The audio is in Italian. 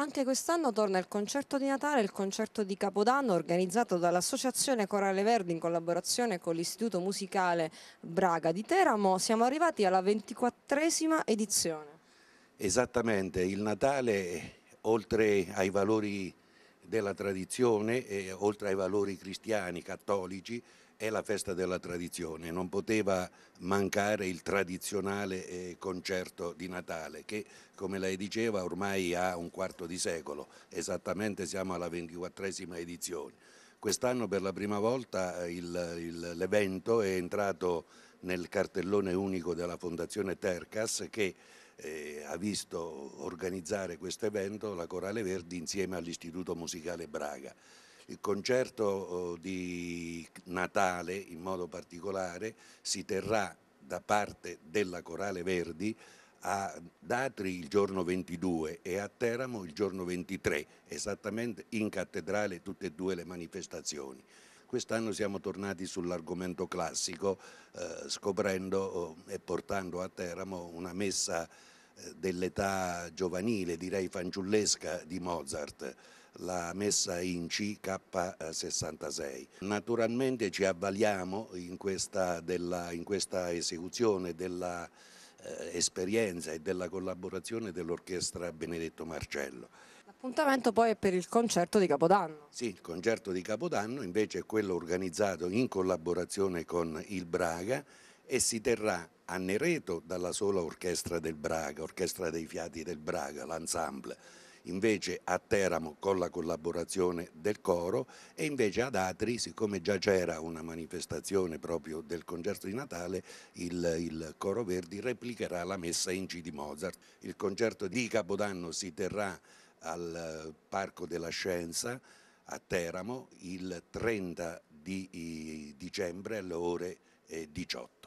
Anche quest'anno torna il concerto di Natale il concerto di Capodanno organizzato dall'Associazione Corale Verdi in collaborazione con l'Istituto Musicale Braga di Teramo. Siamo arrivati alla ventiquattresima edizione. Esattamente, il Natale oltre ai valori della tradizione, e, oltre ai valori cristiani, cattolici, è la festa della tradizione, non poteva mancare il tradizionale eh, concerto di Natale che come lei diceva ormai ha un quarto di secolo, esattamente siamo alla ventiquattresima edizione. Quest'anno per la prima volta eh, l'evento è entrato nel cartellone unico della Fondazione Tercas che eh, ha visto organizzare questo evento la Corale Verdi insieme all'Istituto Musicale Braga. Il concerto oh, di Natale in modo particolare si terrà da parte della Corale Verdi ad Atri il giorno 22 e a Teramo il giorno 23, esattamente in cattedrale tutte e due le manifestazioni. Quest'anno siamo tornati sull'argomento classico, eh, scoprendo oh, e portando a Teramo una messa eh, dell'età giovanile, direi fanciullesca, di Mozart la messa in CK66. Naturalmente ci avvaliamo in questa, della, in questa esecuzione dell'esperienza eh, e della collaborazione dell'orchestra Benedetto Marcello. L'appuntamento poi è per il concerto di Capodanno. Sì, il concerto di Capodanno invece è quello organizzato in collaborazione con il Braga e si terrà a Nereto dalla sola orchestra del Braga, orchestra dei fiati del Braga, l'ensemble invece a Teramo con la collaborazione del coro e invece ad Atri, siccome già c'era una manifestazione proprio del concerto di Natale, il, il, coro Verdi replicherà la messa in C di Mozart. Il concerto di Capodanno si terrà al Parco della Scienza a Teramo il 30 di eh, dicembre alle ore 18. Eh,